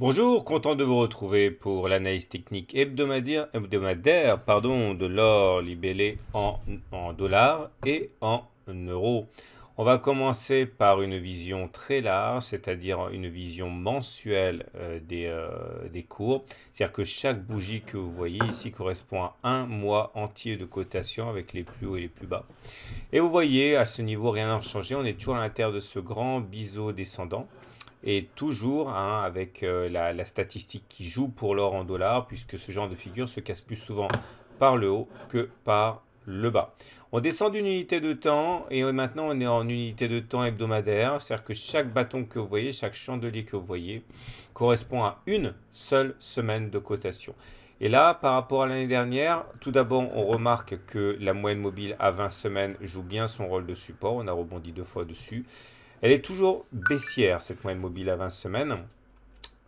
Bonjour, content de vous retrouver pour l'analyse technique hebdomadaire, hebdomadaire pardon, de l'or libellé en, dollars et en euros. On va commencer par une vision très large, c'est-à-dire une vision mensuelle euh, des, euh, des cours. C'est-à-dire que chaque bougie que vous voyez ici correspond à un mois entier de cotation avec les plus hauts et les plus bas. Et vous voyez, à ce niveau, rien n'a changé. On est toujours à l'intérieur de ce grand biseau descendant et toujours hein, avec euh, la, la, statistique qui joue pour l'or en dollars, puisque ce genre de figure se casse plus souvent par le haut que par le bas. On descend d'une unité de temps et maintenant on est en unité de temps hebdomadaire, c'est-à-dire que chaque bâton que vous voyez, chaque chandelier que vous voyez correspond à une seule semaine de cotation. Et là, par rapport à l'année dernière, tout d'abord, on remarque que la moyenne mobile à 20 semaines joue bien son rôle de support. On a rebondi deux fois dessus. Elle est toujours baissière, cette moyenne mobile à 20 semaines.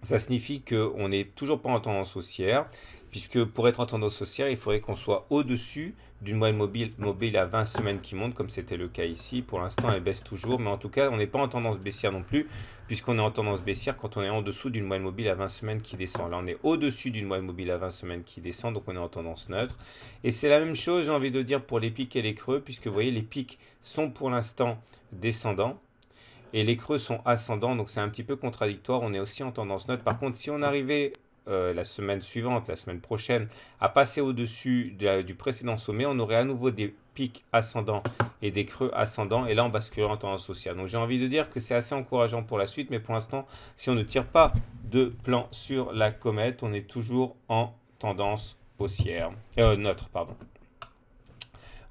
Ça signifie qu'on n'est toujours pas en tendance haussière, puisque pour être en tendance haussière, il faudrait qu'on soit au-dessus d'une moyenne mobile, mobile à 20 semaines qui monte, comme c'était le cas ici. Pour l'instant, elle baisse toujours, mais en tout cas, on n'est pas en tendance baissière non plus, puisqu'on est en tendance baissière quand on est en dessous d'une moyenne mobile à 20 semaines qui descend. Là, on est au-dessus d'une moyenne mobile à 20 semaines qui descend, donc on est en tendance neutre. Et c'est la même chose, j'ai envie de dire, pour les pics et les creux, puisque vous voyez, les pics sont pour l'instant descendants, et les creux sont ascendants, donc c'est un petit peu contradictoire. On est aussi en tendance neutre. Par contre, si on arrivait euh, la semaine suivante, la semaine prochaine, à passer au-dessus du précédent sommet, on aurait à nouveau des pics ascendants et des creux ascendants, et là on basculerait en tendance haussière. Donc j'ai envie de dire que c'est assez encourageant pour la suite, mais pour l'instant, si on ne tire pas de plan sur la comète, on est toujours en tendance haussière, euh, neutre, pardon.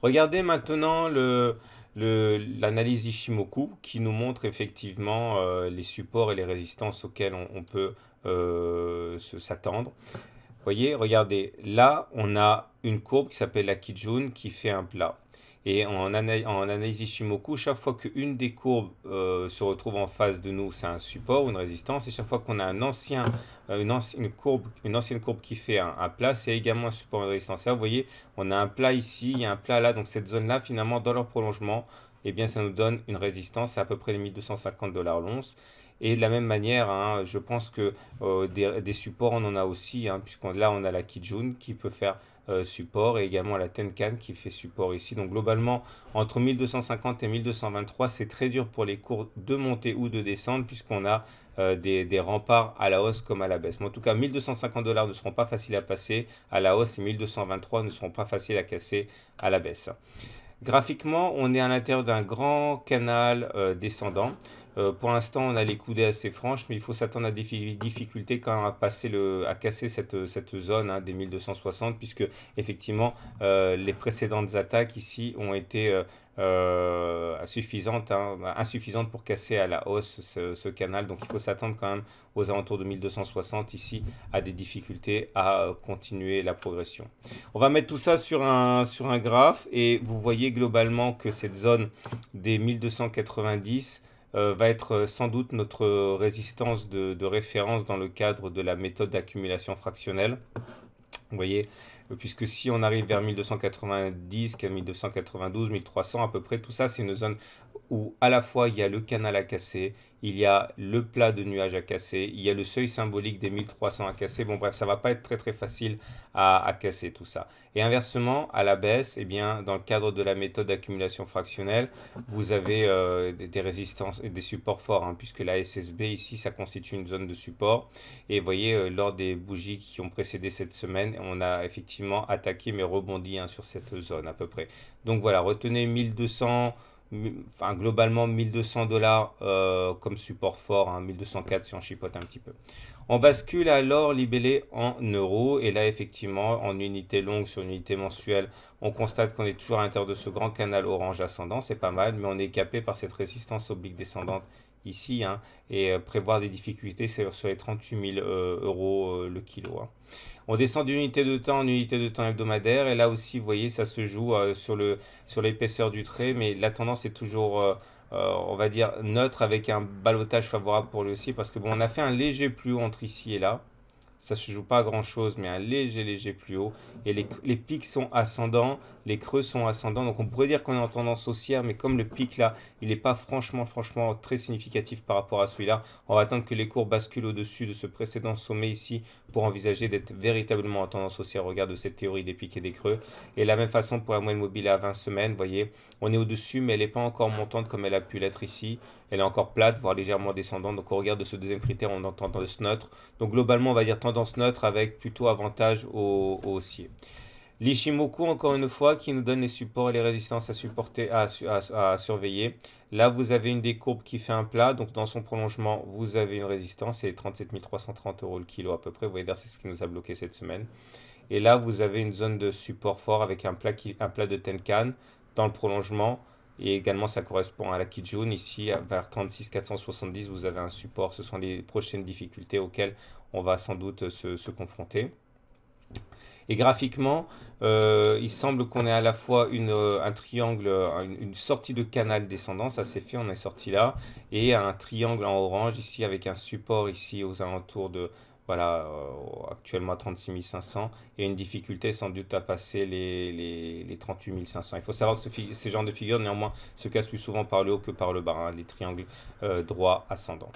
Regardez maintenant le, l'analyse Ishimoku qui nous montre effectivement euh, les supports et les résistances auxquels on, peut euh, s'attendre. Vous voyez, regardez, là, on a une courbe qui s'appelle la Kijun qui fait un plat. Et en, analyse, en Ishimoku, chaque fois qu'une des courbes euh, se retrouve en face de nous, c'est un support, ou une résistance. Et chaque fois qu'on a un ancien, euh, une, ancienne courbe, une ancienne courbe qui fait un, plat, c'est également un support, ou une résistance. là, vous voyez, on a un plat ici, il y a un plat là. Donc cette zone-là, finalement, dans leur prolongement, eh bien, ça nous donne une résistance à, peu près les 1250 dollars l'once. Et de la même manière, hein, je pense que euh, des, supports, on en a aussi, hein, puisqu'on là, on a la Kijun qui peut faire euh, support et également la Tenkan qui fait support ici. Donc globalement, entre 1250 et 1223, c'est très dur pour les cours de monter ou de descendre puisqu'on a euh, des, remparts à la hausse comme à la baisse. Mais en tout cas, 1250 dollars ne seront pas faciles à passer à la hausse et 1223 ne seront pas faciles à casser à la baisse. Graphiquement, on est à l'intérieur d'un grand canal euh, descendant. Euh, pour l'instant, on a les coudées assez franches, mais il faut s'attendre à des difficultés quand à, passer à casser cette, zone hein, des 1260, puisque effectivement, euh, les précédentes attaques ici ont été euh, hein, insuffisantes pour casser à la hausse ce, canal. Donc il faut s'attendre quand même aux alentours de 1260 ici à des difficultés à continuer la progression. On va mettre tout ça sur un graphe et vous voyez globalement que cette zone des 1290 euh, va être euh, sans doute notre euh, résistance de, de, référence dans le cadre de la méthode d'accumulation fractionnelle. Vous voyez, puisque si on arrive vers 1290, 1292, 1300 à peu près, tout ça c'est une zone où à la fois il y a le canal à casser, il y a le plat de nuages à casser, il y a le seuil symbolique des 1300 à casser. Bon bref, ça va pas être très très facile à, casser tout ça. Et inversement, à la baisse, eh bien, dans le cadre de la méthode d'accumulation fractionnelle, vous avez euh, des, résistances et des supports forts, hein, puisque la SSB ici, ça constitue une zone de support. Et voyez, euh, lors des bougies qui ont précédé cette semaine, on a effectivement attaqué mais rebondi hein, sur cette zone à peu près. Donc voilà, retenez 1200 enfin, globalement 1200 dollars euh, comme support fort, 1204 hein, si on chipote un petit peu. On bascule alors libellé en euros et là effectivement en unité longue sur une unité mensuelle, on constate qu'on est toujours à l'intérieur de ce grand canal orange ascendant, c'est pas mal, mais on est capé par cette résistance oblique descendante ici hein, et euh, prévoir des difficultés sur, les 38 000 euh, euros euh, le kilo. Hein. On descend d'une unité de temps en unité de temps hebdomadaire et là aussi, vous voyez, ça se joue sur l'épaisseur sur du trait, mais la tendance est toujours... on va dire neutre avec un balotage favorable pour le aussi parce que bon on a fait un léger plus haut entre ici et là ça se joue pas à grand chose, mais un léger, léger plus haut. Et les, pics sont ascendants, les creux sont ascendants. Donc on pourrait dire qu'on est en tendance haussière, mais comme le pic là, il n'est pas franchement, franchement très significatif par rapport à celui-là, on va attendre que les cours basculent au-dessus de ce précédent sommet ici pour envisager d'être véritablement en tendance haussière au regard de cette théorie des pics et des creux. Et la même façon pour la moyenne mobile à 20 semaines, vous voyez, on est au-dessus, mais elle n'est pas encore montante comme elle a pu l'être ici elle est encore plate, voire légèrement descendante. Donc au regard de ce deuxième critère, on entend tendance neutre. Donc globalement, on va dire tendance neutre avec plutôt avantage au, haussier. L'Ishimoku, encore une fois, qui nous donne les supports et les résistances à, supporter, à, surveiller. Là, vous avez une des courbes qui fait un plat. Donc, dans son prolongement, vous avez une résistance. C'est 37 330 euros le kilo à peu près. Vous voyez, c'est ce qui nous a bloqué cette semaine. Et là, vous avez une zone de support fort avec un un plat de Tenkan dans le prolongement. Et également, ça correspond à la jaune Ici, vers 470. vous avez un support. Ce sont les prochaines difficultés auxquelles on va sans doute se, confronter. Et graphiquement, euh, il semble qu'on ait à la fois une, euh, un triangle, une, sortie de canal descendant, ça c'est fait, on est sorti là, et un triangle en orange ici avec un support ici aux alentours de, voilà, euh, actuellement 36 500 et une difficulté sans doute à passer les, les, 38 500. Il faut savoir que ce, ce, genre de figure néanmoins se casse plus souvent par le haut que par le bas, hein, les triangles euh, droits ascendants.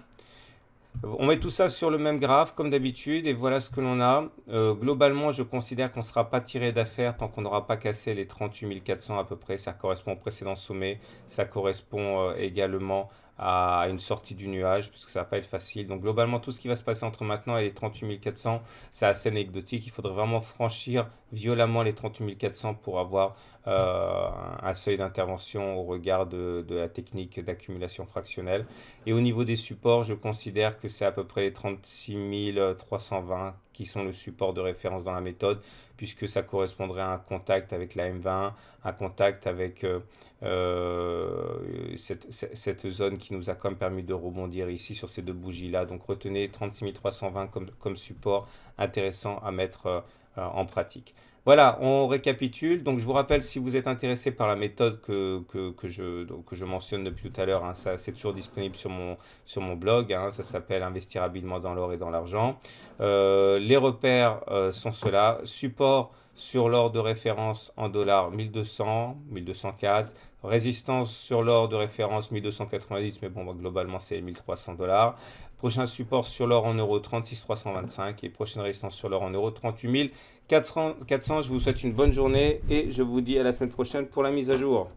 On met tout ça sur le même graphe comme d'habitude et voilà ce que l'on a. Euh, globalement, je considère qu'on ne sera pas tiré d'affaire tant qu'on n'aura pas cassé les 38 400 à peu près. Ça correspond au précédent sommet. Ça correspond également à une sortie du nuage, puisque ça va pas être facile. Donc globalement, tout ce qui va se passer entre maintenant et les 38 400, c'est assez anecdotique. Il faudrait vraiment franchir violemment les 38 400 pour avoir euh, un seuil d'intervention au regard de, de la technique d'accumulation fractionnelle. Et au niveau des supports, je considère que c'est à peu près les 36 320 qui sont le support de référence dans la méthode, puisque ça correspondrait à un contact avec la M20, un contact avec euh, euh, cette, zone qui nous a quand même permis de rebondir ici sur ces deux bougies-là. Donc retenez 36320 comme, comme support intéressant à mettre euh, euh, en pratique. Voilà, on récapitule. Donc, je vous rappelle, si vous êtes intéressé par la méthode que, je, que je mentionne depuis tout à l'heure, hein, ça, c'est toujours disponible sur mon, sur mon blog. Hein. ça s'appelle Investir habilement dans l'or et dans l'argent. Euh, les repères euh, sont ceux-là. Support sur l'or de référence en dollars 1200, 1204. Résistance sur l'or de référence 1290, mais bon, bah, globalement, c'est 1300 dollars. Prochain support sur l'or en euros 36 325 et prochaine résistance sur l'or en euros 38 400. Je vous souhaite une bonne journée et je vous dis à la semaine prochaine pour la mise à jour.